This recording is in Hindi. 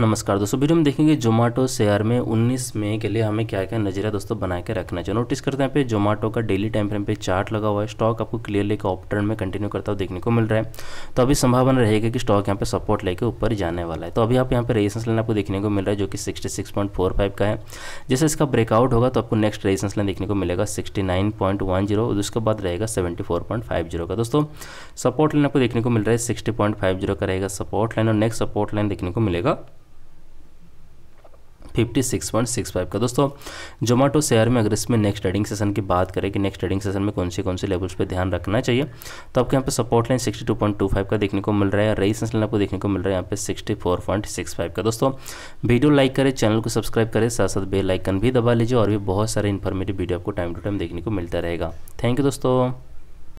नमस्कार दोस्तों वीडियो हम देखेंगे जोमेटो शेयर में 19 मई के लिए हमें क्या क्या नजरिया दोस्तों बना के रखना चाहिए नोटिस करते हैं पे जोमेटो का डेली टाइम फ्रेम पे चार्ट लगा हुआ है स्टॉक आपको क्लियरली एक ऑप ट्रेंड में कंटिन्यू करता हुआ देखने को मिल रहा है तो अभी संभावना रहेगा कि स्टॉक यहाँ पे सपोर्ट लेकर ऊपर जाने वाला है तो अभी आप यहाँ पर रेजिस्टेंस लाइन आपको देखने को मिल रहा है जो कि सिक्सटी का है जैसे इसका ब्रेकआउट होगा तो आपको नेक्स्ट रेजिस्टेंस लाइन देखने को मिलेगा सिक्सटी उसके बाद रहेगा सेवेंटी का दोस्तों सपोर्ट लाइन आपको देखने को मिल रहा है सिक्सटी का रहेगा सपोर्ट लाइन और नेक्स्ट सपोर्ट लाइन देखने को मिलेगा 56.65 का दोस्तों जोमेटो शेयर में अगर इसमें नेक्स्ट ट्रेडिंग सेशन की बात करें कि नेक्स्ट ट्रेडिंग सेशन में कौन से कौन से लेवल्स पर ध्यान रखना चाहिए तो आपके यहाँ पे सपोर्ट लाइन 62.25 का देखने को मिल रहा है रही लाइन आपको देखने को मिल रहा है यहाँ पे 64.65 का दोस्तों वीडियो लाइक करें चैनल को सब्सक्राइब करें साथ साथ बेल आइकन भी दबा लीजिए और भी बहुत सारे इन्फॉर्मेटिव वीडियो आपको टाइम टू टाइम देखने को मिलता रहेगा थैंक यू दोस्तों